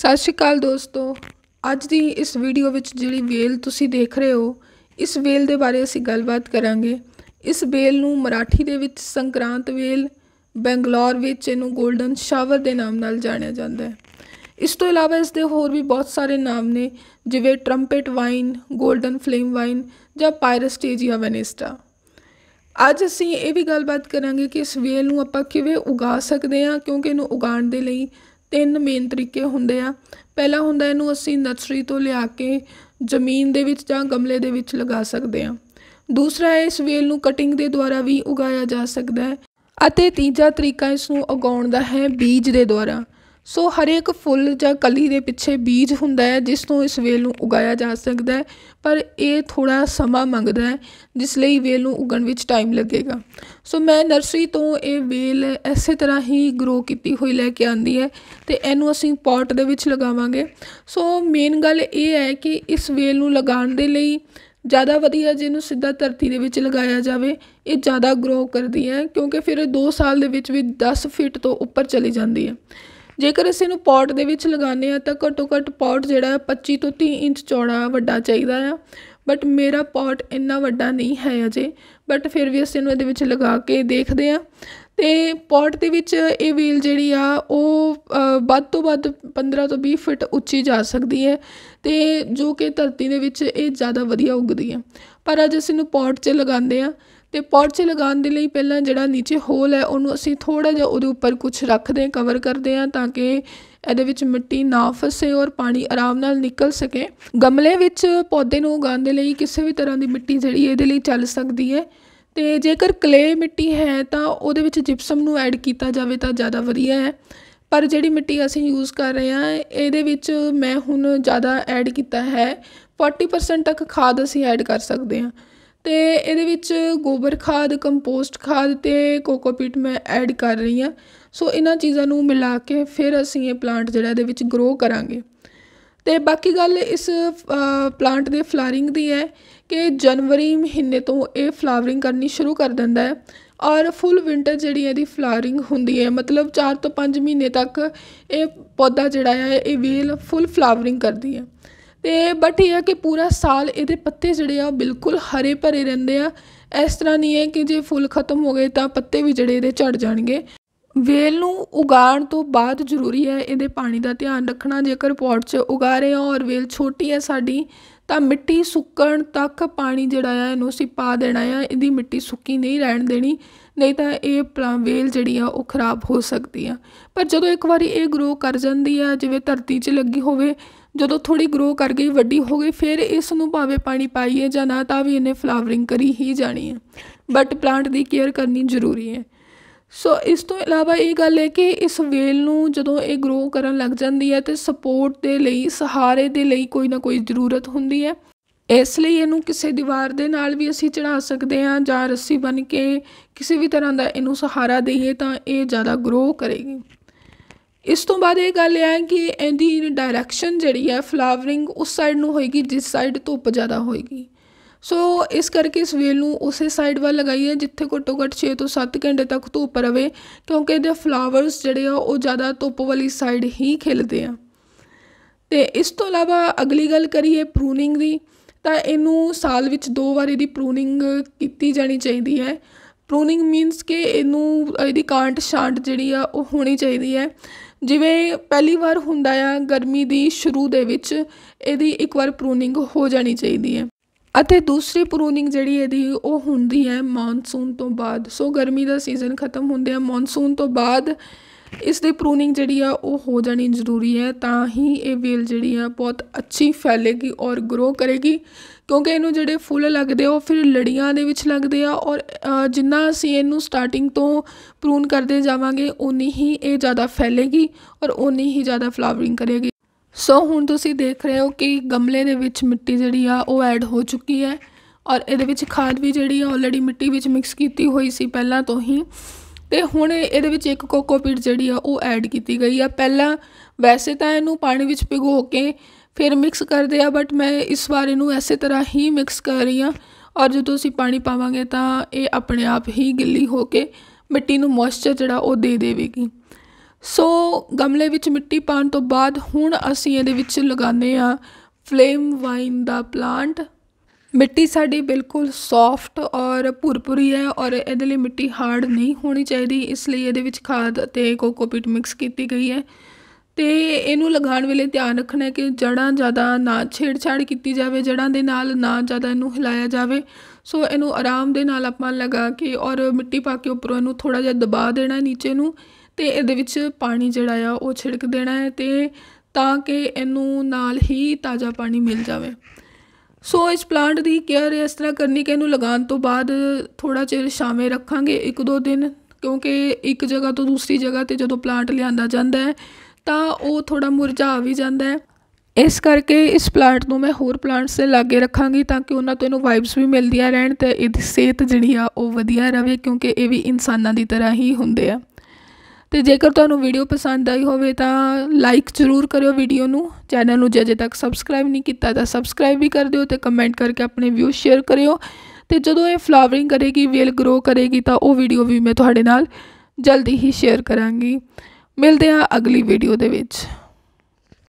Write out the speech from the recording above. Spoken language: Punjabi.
ਸਤਿ ਸ਼੍ਰੀ ਅਕਾਲ ਦੋਸਤੋ ਅੱਜ ਦੀ ਇਸ ਵੀਡੀਓ ਵਿੱਚ ਜਿਹੜੀ ਵੇਲ ਤੁਸੀਂ ਦੇਖ ਰਹੇ ਹੋ ਇਸ ਵੇਲ ਦੇ ਬਾਰੇ ਅਸੀਂ ਗੱਲਬਾਤ ਕਰਾਂਗੇ ਇਸ ਵੇਲ ਨੂੰ ਮਰਾਠੀ ਦੇ ਵਿੱਚ ਸੰਕ੍ਰਾਂਤ ਵੇਲ ਬੰਗਲੌਰ ਵਿੱਚ ਇਹਨੂੰ 골ਡਨ ਸ਼ਾਵਰ ਦੇ ਨਾਮ ਨਾਲ ਜਾਣਿਆ ਜਾਂਦਾ ਹੈ ਇਸ ਤੋਂ ਇਲਾਵਾ ਇਸ ਦੇ ਹੋਰ ਵੀ ਬਹੁਤ ਸਾਰੇ ਨਾਮ ਨੇ ਜਿਵੇਂ trumpet vine golden flame vine ਜਾਂ ਪਾਇਰਸਟੇਜੀਆ ਵੈਨਿਸਟਾ ਅੱਜ ਅਸੀਂ ਇਹ ਵੀ ਗੱਲਬਾਤ ਕਰਾਂਗੇ ਕਿ ਇਸ ਵੇਲ ਨੂੰ ਆਪਾਂ ਕਿਵੇਂ ਉਗਾ ਸਕਦੇ ਹਾਂ ਕਿਉਂਕਿ ਇਹਨੂੰ ਉਗਾਉਣ ਦੇ ਲਈ ਤਿੰਨ ਮੇਨ ਤਰੀਕੇ ਹੁੰਦੇ ਆ ਪਹਿਲਾ ਹੁੰਦਾ ਇਹਨੂੰ ਅਸੀਂ ਨਰਸਰੀ ਤੋਂ ਲਿਆ ਕੇ ਜ਼ਮੀਨ ਦੇ ਵਿੱਚ ਜਾਂ ਗਮਲੇ ਦੇ ਵਿੱਚ ਲਗਾ ਸਕਦੇ ਹਾਂ ਦੂਸਰਾ ਇਸ ਵੇਲ ਨੂੰ ਕਟਿੰਗ ਦੇ ਦੁਆਰਾ ਵੀ ਉਗਾਇਆ ਜਾ ਸਕਦਾ ਹੈ ਅਤੇ ਤੀਜਾ ਤਰੀਕਾ ਇਸ ਨੂੰ ਉਗਾਉਣ ਦਾ ਹੈ ਬੀਜ ਦੇ ਦੁਆਰਾ ਸੋ ਹਰੇਕ ਫੁੱਲ ਜਾਂ ਕਲੀ ਦੇ ਪਿੱਛੇ ਬੀਜ ਹੁੰਦਾ ਹੈ ਜਿਸ ਤੋਂ ਇਸ ਵੇਲ ਨੂੰ ਉਗਾਇਆ ਜਾ ਸਕਦਾ ਹੈ ਪਰ ਇਹ ਥੋੜਾ ਸਮਾਂ ਮੰਗਦਾ ਹੈ ਜਿਸ ਲਈ ਵੇਲ ਨੂੰ ਉਗਣ ਵਿੱਚ ਟਾਈਮ ਲੱਗੇਗਾ ਸੋ ਮੈਂ ਨਰਸਰੀ ਤੋਂ ਇਹ ਵੇਲ ਐਸੇ ਤਰ੍ਹਾਂ ਹੀ ਗਰੋ ਕੀਤੀ ਹੋਈ ਲੈ ਕੇ ਆਂਦੀ ਹੈ ਤੇ ਇਹਨੂੰ ਅਸੀਂ ਪੌਟ ਦੇ ਵਿੱਚ ਲਗਾਵਾਂਗੇ ਸੋ ਮੇਨ ਗੱਲ ਇਹ ਹੈ ਕਿ ਇਸ ਵੇਲ ਨੂੰ ਲਗਾਉਣ ਦੇ ਲਈ ਜ਼ਿਆਦਾ ਵਧੀਆ ਜਿਹਨੂੰ ਸਿੱਧਾ ਧਰਤੀ ਦੇ ਵਿੱਚ ਲਗਾਇਆ ਜਾਵੇ ਇਹ ਜ਼ਿਆਦਾ ਗਰੋ ਕਰਦੀ ਹੈ ਕਿਉਂਕਿ ਫਿਰ 2 ਸਾਲ ਦੇ ਵਿੱਚ ਵੀ 10 ਫੀਟ ਤੋਂ ਉੱਪਰ ਚਲੀ ਜਾਂਦੀ ਹੈ ਜੇਕਰ ਅਸੀਂ ਨੂੰ ਪੌਟ ਦੇ ਵਿੱਚ ਲਗਾਉਂਦੇ ਆ ਤਾਂ ਘੱਟੋ ਘੱਟ ਪੌਟ ਜਿਹੜਾ 25 ਤੋਂ 30 ਇੰਚ ਚੌੜਾ ਵੱਡਾ ਚਾਹੀਦਾ ਆ ਬਟ ਮੇਰਾ ਪੌਟ ਇੰਨਾ ਵੱਡਾ ਨਹੀਂ ਹੈ ਅਜੇ ਬਟ ਫਿਰ ਵੀ ਅਸੀਂ ਨੂੰ ਇਹਦੇ ਵਿੱਚ ਲਗਾ ਕੇ ਦੇਖਦੇ ਆ ਤੇ ਪੌਟ ਦੇ ਵਿੱਚ ਇਹ ਵੀਲ ਜਿਹੜੀ ਆ ਉਹ ਵੱਧ ਤੋਂ ਵੱਧ 15 ਤੋਂ 20 ਫੁੱਟ ਉੱਚੀ ਜਾ ਸਕਦੀ ਹੈ ਤੇ ਜੋ ਕਿ ਧਰਤੀ ਦੇ ਵਿੱਚ ਇਹ ਜ਼ਿਆਦਾ ਵਧੀਆ ਉੱਗਦੀ ਹੈ ਪਰ ਅੱਜ ਅਸੀਂ ਨੂੰ ਪੌਟ 'ਚ ਲਗਾਉਂਦੇ ਆ ਤੇ ਪੌਚੇ ਲਗਾਉਣ ਦੇ ਲਈ ਪਹਿਲਾਂ ਜਿਹੜਾ ਨੀਚੇ ਹੋਲ ਹੈ ਉਹਨੂੰ ਅਸੀਂ ਥੋੜਾ ਜਿਹਾ ਉਹਦੇ ਉੱਪਰ ਕੁਝ ਰੱਖਦੇ ਹਾਂ ਕਵਰ ਕਰਦੇ ਹਾਂ ਤਾਂ ਕਿ ਇਹਦੇ ਵਿੱਚ ਮਿੱਟੀ ਨਾ ਫਸੇ ਔਰ ਪਾਣੀ ਆਰਾਮ ਨਾਲ ਨਿਕਲ ਸਕੇ ਗਮਲੇ ਵਿੱਚ ਪੌਦੇ ਨੂੰ ਉਗਾਉਣ ਦੇ ਲਈ ਕਿਸੇ ਵੀ ਤਰ੍ਹਾਂ ਦੀ ਮਿੱਟੀ ਜਿਹੜੀ ਇਹਦੇ ਲਈ ਚੱਲ ਸਕਦੀ ਹੈ ਤੇ ਜੇਕਰ ਕਲੇ ਮਿੱਟੀ ਹੈ ਤਾਂ ਉਹਦੇ ਵਿੱਚ ਜਿਪਸਮ ਨੂੰ ਐਡ ਕੀਤਾ ਜਾਵੇ ਤਾਂ ਜ਼ਿਆਦਾ ਵਧੀਆ ਹੈ ਪਰ ਜਿਹੜੀ ਮਿੱਟੀ ਅਸੀਂ ਯੂਜ਼ ਕਰ ਰਹੇ ਹਾਂ ਇਹਦੇ ਵਿੱਚ ਮੈਂ ਹੁਣ ਜ਼ਿਆਦਾ ਐਡ ਕੀਤਾ ਹੈ 40% ਤੱਕ ਖਾਦ ਅਸੀਂ ਐਡ ਕਰ ਸਕਦੇ ਹਾਂ ਤੇ ਇਹਦੇ ਵਿੱਚ ਗੋਬਰ ਖਾਦ ਕੰਪੋਸਟ ਖਾਦ ਤੇ ਕੋਕੋਪੀਟ ਮੈਂ ਐਡ ਕਰ ਰਹੀ ਹਾਂ ਸੋ ਇਹਨਾਂ ਚੀਜ਼ਾਂ ਨੂੰ ਮਿਲਾ ਕੇ ਫਿਰ ਅਸੀਂ ਇਹ ਪਲਾਂਟ ਜਿਹੜਾ ਇਹਦੇ ਵਿੱਚ ਗਰੋ ਕਰਾਂਗੇ ਤੇ ਬਾਕੀ ਗੱਲ ਇਸ ਪਲਾਂਟ ਦੇ ਫਲਾਰਿੰਗ ਦੀ ਹੈ ਕਿ ਜਨਵਰੀ ਮਹੀਨੇ ਤੋਂ ਇਹ ਫਲਾਵਰਿੰਗ ਕਰਨੀ ਸ਼ੁਰੂ ਕਰ ਦਿੰਦਾ ਹੈ ਔਰ ਫੁੱਲ ਵਿంటర్ ਜਿਹੜੀ ਇਹਦੀ ਫਲਾਵਰਿੰਗ ਹੁੰਦੀ ਹੈ ਮਤਲਬ 4 ਤੋਂ 5 ਮਹੀਨੇ ਤੱਕ ਇਹ ਪੌਦਾ ਜਿਹੜਾ ਹੈ ਇਹ ਵੇਲ ਫੁੱਲ ਫਲਾਵਰਿੰਗ ਕਰਦੀ ਹੈ ਤੇ ਬਟ ਇਹ ਆ ਕਿ ਪੂਰਾ ਸਾਲ ਇਹਦੇ ਪੱਤੇ ਜਿਹੜੇ ਆ ਬਿਲਕੁਲ ਹਰੇ ਭਰੇ ਰਹਿੰਦੇ ਆ ਇਸ ਤਰ੍ਹਾਂ ਨਹੀਂ ਹੈ ਕਿ ਜੇ ਫੁੱਲ ਖਤਮ ਹੋ ਗਏ ਤਾਂ ਪੱਤੇ ਵੀ ਜਿਹੜੇ ਇਹਦੇ ਝੜ ਜਾਣਗੇ ਵੇਲ ਨੂੰ ਉਗਾਉਣ ਤੋਂ ਬਾਅਦ ਜ਼ਰੂਰੀ ਹੈ ਇਹਦੇ ਪਾਣੀ ਦਾ ਧਿਆਨ ਰੱਖਣਾ ਜੇਕਰ ਪੌਟ 'ਚ ਉਗਾ ਰਹੇ ਹੋ ਔਰ ਵੇਲ ਛੋਟੀ ਹੈ ਸਾਡੀ ਤਾਂ ਮਿੱਟੀ ਸੁੱਕਣ ਤੱਕ ਪਾਣੀ ਜਿਹੜਾ ਆ ਇਹਨੂੰ ਅਸੀਂ ਪਾ ਦੇਣਾ ਆ ਇਹਦੀ ਮਿੱਟੀ ਸੁੱਕੀ ਨਹੀਂ ਰਹਿਣ ਦੇਣੀ ਨਹੀਂ ਤਾਂ ਇਹ ਵੇਲ ਜਿਹੜੀ ਆ ਉਹ ਖਰਾਬ ਹੋ ਸਕਦੀ ਆ ਪਰ ਜਦੋਂ ਇੱਕ ਵਾਰੀ ਇਹ ਗਰੋ ਕਰ ਜਾਂਦੀ ਆ ਜਿਵੇਂ ਧਰਤੀ 'ਚ ਲੱਗੀ ਹੋਵੇ ਜਦੋਂ ਥੋੜੀ ਗਰੋ ਕਰ ਗਈ ਵੱਡੀ ਹੋ ਗਈ ਫਿਰ ਇਸ ਨੂੰ ਭਾਵੇਂ ਪਾਣੀ ਪਾਈਏ ਜਾਂ ਨਾ ਤਾਂ ਵੀ ਇਹਨੇ ਫਲਾਵਰਿੰਗ ਕਰੀ ਹੀ ਜਾਣੀ ਆ ਬਟ ਪਲਾਂਟ ਦੀ ਕੇਅਰ ਕਰਨੀ ਜ਼ਰੂਰੀ ਹੈ ਸੋ ਇਸ ਤੋਂ ਇਲਾਵਾ ਇਹ ਗੱਲ ਹੈ ਕਿ ਇਸ ਵੇਲ ਨੂੰ ਜਦੋਂ ਇਹ ਗਰੋ ਕਰਨ ਲੱਗ ਜਾਂਦੀ ਹੈ ਤੇ ਸਪੋਰਟ ਦੇ ਲਈ ਸਹਾਰੇ ਦੇ ਲਈ ਕੋਈ ਨਾ ਕੋਈ ਜ਼ਰੂਰਤ ਹੁੰਦੀ ਹੈ ਇਸ ਲਈ ਇਹਨੂੰ ਕਿਸੇ ਦੀਵਾਰ ਦੇ ਨਾਲ ਵੀ ਅਸੀਂ ਚੜਾ ਸਕਦੇ ਹਾਂ ਜਾਂ ਰੱਸੀ ਬਨ ਕੇ ਕਿਸੇ ਵੀ ਤਰ੍ਹਾਂ ਦਾ ਇਹਨੂੰ ਸਹਾਰਾ ਦੇਈਏ ਤਾਂ ਇਹ ਜ਼ਿਆਦਾ ਗਰੋ ਕਰੇਗੀ ਇਸ ਤੋਂ ਬਾਅਦ ਇਹ ਗੱਲ ਹੈ ਕਿ ਇਹਦੀ ਡਾਇਰੈਕਸ਼ਨ ਜਿਹੜੀ ਹੈ ਫਲਾਵਰਿੰਗ ਉਸ ਸਾਈਡ ਨੂੰ ਹੋਏਗੀ ਜਿਸ ਸਾਈਡ ਧੁੱਪ ਜ਼ਿਆਦਾ ਹੋਏਗੀ ਸੋ ਇਸ ਕਰਕੇ ਇਸ ਵੇਲ ਨੂੰ ਉਸੇ ਸਾਈਡ ਵੱਲ ਲਗਾਈਏ ਜਿੱਥੇ ਘੱਟੋ ਘੱਟ 6 ਤੋਂ 7 ਘੰਟੇ ਤੱਕ ਧੁੱਪ ਰਵੇ ਕਿਉਂਕਿ ਇਹਦੇ ਫਲਾਵਰਸ ਜਿਹੜੇ ਆ ਉਹ ਜ਼ਿਆਦਾ ਧੁੱਪ ਵਾਲੀ ਸਾਈਡ ਹੀ ਖਿਲਦੇ ਆ ਤੇ ਇਸ ਤੋਂ ਇਲਾਵਾ ਅਗਲੀ ਗੱਲ ਕਰੀਏ ਪ੍ਰੂਨਿੰਗ ਦੀ ਤਾਂ ਇਹਨੂੰ ਸਾਲ ਵਿੱਚ ਦੋ ਵਾਰ ਇਹਦੀ ਪ੍ਰੂਨਿੰਗ ਕੀਤੀ ਜਾਣੀ ਚਾਹੀਦੀ ਹੈ ਪ੍ਰੂਨਿੰਗ ਮੀਨਸ ਕਿ ਇਹਨੂੰ ਇਹਦੀ ਕਾਂਟ ਛਾਂਟ ਜਿਹੜੀ ਆ ਉਹ ਹੋਣੀ ਚਾਹੀਦੀ ਹੈ ਜਿਵੇਂ ਪਹਿਲੀ ਵਾਰ ਹੁੰਦਾ ਆ ਗਰਮੀ ਦੀ ਸ਼ੁਰੂ ਦੇ ਵਿੱਚ ਇਹਦੀ ਇੱਕ ਵਾਰ ਪ੍ਰੂਨਿੰਗ ਹੋ ਜਾਣੀ ਚਾਹੀਦੀ ਹੈ ਅਤੇ ਦੂਸਰੀ ਪ੍ਰੂਨਿੰਗ ਜਿਹੜੀ ਇਹਦੀ ਉਹ ਹੁੰਦੀ ਹੈ ਮੌਨਸੂਨ ਤੋਂ ਬਾਅਦ ਸੋ ਗਰਮੀ ਦਾ ਸੀਜ਼ਨ ਖਤਮ ਹੁੰਦੇ ਆ ਮੌਨਸੂਨ ਤੋਂ ਬਾਅਦ ਇਸ ਦੀ ਪ੍ਰੂਨਿੰਗ ਜਿਹੜੀ ਆ ਉਹ ਹੋ ਜਾਣੀ ਜ਼ਰੂਰੀ ਹੈ ਤਾਂ ਹੀ ਇਹ ਵੇਲ ਜਿਹੜੀ ਆ ਬਹੁਤ ਅੱਛੀ ਫੈਲੇਗੀ ਔਰ ਗਰੋ ਕਰੇਗੀ ਕਿਉਂਕਿ ਇਹਨੂੰ ਜਿਹੜੇ ਫੁੱਲ ਲੱਗਦੇ ਆ ਉਹ ਫਿਰ ਲੜੀਆਂ ਦੇ ਵਿੱਚ ਲੱਗਦੇ ਆ ਔਰ ਜਿੰਨਾ ਅਸੀਂ ਇਹਨੂੰ ਸਟਾਰਟਿੰਗ ਤੋਂ ਪ੍ਰੂਨ ਕਰਦੇ ਜਾਵਾਂਗੇ ਉਨੀ ਹੀ ਇਹ ਜ਼ਿਆਦਾ ਫੈਲੇਗੀ ਔਰ ਉਨੀ ਹੀ ਜ਼ਿਆਦਾ ਫਲਾਵਰਿੰਗ ਕਰੇਗੀ ਸੋ ਹੁਣ ਤੁਸੀਂ ਦੇਖ ਰਹੇ ਹੋ ਕਿ ਗਮਲੇ ਦੇ ਵਿੱਚ ਮਿੱਟੀ ਜਿਹੜੀ ਆ ਉਹ ਐਡ ਹੋ ਚੁੱਕੀ ਹੈ ਔਰ ਇਹਦੇ ਵਿੱਚ ਖਾਦ ਵੀ ਜਿਹੜੀ ਆ ਆਲਰੇਡੀ ਮਿੱਟੀ ਵਿੱਚ ਮਿਕਸ ਕੀਤੀ ਹੋਈ ਸੀ ਪਹਿਲਾਂ ਤੋਂ ਹੀ ਤੇ ਹੁਣ ਇਹਦੇ ਵਿੱਚ ਇੱਕ ਕੋਕੋਪੀਟ ਜਿਹੜੀ ਆ ਉਹ ਐਡ ਕੀਤੀ ਗਈ ਆ ਪਹਿਲਾਂ ਵੈਸੇ ਤਾਂ ਇਹਨੂੰ ਪਾਣੀ ਵਿੱਚ ਭਿਗੋ ਕੇ ਫਿਰ ਮਿਕਸ ਕਰਦੇ ਆ ਬਟ ਮੈਂ ਇਸ ਵਾਰ ਇਹਨੂੰ ਐਸੇ ਤਰ੍ਹਾਂ ਹੀ ਮਿਕਸ ਕਰ ਰਹੀ ਆ ਔਰ ਜਦੋਂ ਅਸੀਂ ਪਾਣੀ ਪਾਵਾਂਗੇ ਤਾਂ ਇਹ ਆਪਣੇ ਆਪ ਹੀ ਗਿੱਲੀ ਹੋ ਕੇ ਮਿੱਟੀ ਨੂੰ ਮੋਇਸਚਰ ਜਿਹੜਾ ਉਹ ਦੇ ਦੇਵੇਗੀ ਸੋ ਗਮਲੇ ਵਿੱਚ ਮਿੱਟੀ ਪਾਉਣ ਤੋਂ ਬਾਅਦ ਹੁਣ ਅਸੀਂ ਇਹਦੇ ਵਿੱਚ ਲਗਾਉਂਦੇ ਆ ਫਲੇਮ ਵਾਈਨ ਦਾ ਪਲਾਂਟ ਮਿੱਟੀ ਸਾਡੀ ਬਿਲਕੁਲ ਸੌਫਟ ਔਰ ਭੁਰਪੁਰੀ ਹੈ ਔਰ ਇਹਦੇ ਲਈ ਮਿੱਟੀ ਹਾਰਡ ਨਹੀਂ ਹੋਣੀ ਚਾਹੀਦੀ ਇਸ ਲਈ ਇਹਦੇ ਵਿੱਚ ਖਾਦ ਤੇ ਕੋਕੋਪੀਟ ਮਿਕਸ ਕੀਤੀ ਗਈ ਹੈ ਤੇ ਇਹਨੂੰ ਲਗਾਉਣ ਵੇਲੇ ਧਿਆਨ ਰੱਖਣਾ ਹੈ ਕਿ ਜੜਾਂ ਜ਼ਿਆਦਾ ਨਾ ਛੇੜਛਾੜ ਕੀਤੀ ਜਾਵੇ ਜੜਾਂ ਦੇ ਨਾਲ ਨਾ ਜ਼ਿਆਦਾ ਇਹਨੂੰ ਹਿਲਾਇਆ ਜਾਵੇ ਸੋ ਇਹਨੂੰ ਆਰਾਮ ਦੇ ਨਾਲ ਆਪਾਂ ਲਗਾ ਕੇ ਔਰ ਮਿੱਟੀ ਪਾ ਕੇ ਉੱਪਰੋਂ ਇਹਨੂੰ ਥੋੜਾ ਜਿਹਾ ਦਬਾ ਦੇਣਾ ਨੀਚੇ ਨੂੰ ਤੇ ਇਹਦੇ ਵਿੱਚ ਪਾਣੀ ਜਿਹੜਾ ਆ ਉਹ ਛਿੜਕ ਦੇਣਾ ਹੈ ਤੇ ਤਾਂ ਕਿ ਇਹਨੂੰ ਨਾਲ ਹੀ ਤਾਜ਼ਾ ਪਾਣੀ ਮਿਲ ਜਾਵੇ ਸੋ ਇਸ ਪਲਾਂਟ ਦੀ ਕੇਅਰ ਇਸ ਤਰ੍ਹਾਂ ਕਰਨੀ ਕਿ ਇਹਨੂੰ ਲਗਾਉਣ ਤੋਂ ਬਾਅਦ ਥੋੜਾ ਚਿਰ ਛਾਵੇਂ ਰੱਖਾਂਗੇ ਇੱਕ ਦੋ ਦਿਨ ਕਿਉਂਕਿ ਇੱਕ ਜਗ੍ਹਾ ਤੋਂ ਦੂਸਰੀ ਜਗ੍ਹਾ ਤੇ ਜਦੋਂ ਪਲਾਂਟ ਲਿਆਂਦਾ ਜਾਂਦਾ ਹੈ ਤਾਂ ਉਹ ਥੋੜਾ ਮੁਰਝਾ ਵੀ ਜਾਂਦਾ ਹੈ ਇਸ ਕਰਕੇ ਇਸ ਪਲਾਂਟ ਨੂੰ ਮੈਂ ਹੋਰ ਪਲਾਂਟਸ ਦੇ ਲਾਗੇ ਰੱਖਾਂਗੀ ਤਾਂ ਕਿ ਉਹਨਾਂ ਤੋਂ ਇਹਨੂੰ ਵਾਈਬਸ ਵੀ ਮਿਲਦੀਆਂ ਰਹਿਣ ਤੇ ਇਹਦੀ ਸਿਹਤ ਜਿਹੜੀ ਆ ਉਹ ਵਧੀਆ ਰਹੇ ਕਿਉਂਕਿ ਇਹ ਵੀ ਇਨਸਾਨਾਂ ਦੀ ਤਰ੍ਹਾਂ ਹੀ ਹੁੰਦੇ ਆ ਤੇ ਜੇਕਰ ਤੁਹਾਨੂੰ ਵੀਡੀਓ ਪਸੰਦ ਆਈ ਹੋਵੇ ਤਾਂ ਲਾਈਕ ਜ਼ਰੂਰ ਕਰਿਓ ਵੀਡੀਓ ਨੂੰ ਚੈਨਲ ਨੂੰ ਜੇ ਅਜੇ ਤੱਕ ਸਬਸਕ੍ਰਾਈਬ ਨਹੀਂ ਕੀਤਾ ਤਾਂ ਸਬਸਕ੍ਰਾਈਬ ਵੀ ਕਰ ਦਿਓ ਤੇ ਕਮੈਂਟ ਕਰਕੇ ਆਪਣੇ ਵਿਊ ਸ਼ੇਅਰ ਕਰਿਓ ਤੇ ਜਦੋਂ ਇਹ ਫਲਾਵਰਿੰਗ ਕਰੇਗੀ ਵੇਲ ਗਰੋ ਕਰੇਗੀ ਤਾਂ ਉਹ ਵੀਡੀਓ ਵੀ ਮੈਂ ਤੁਹਾਡੇ ਨਾਲ ਜਲਦੀ ਹੀ ਸ਼ੇਅਰ ਕਰਾਂਗੀ ਮਿਲਦੇ ਆ ਅਗਲੀ ਵੀਡੀਓ ਦੇ ਵਿੱਚ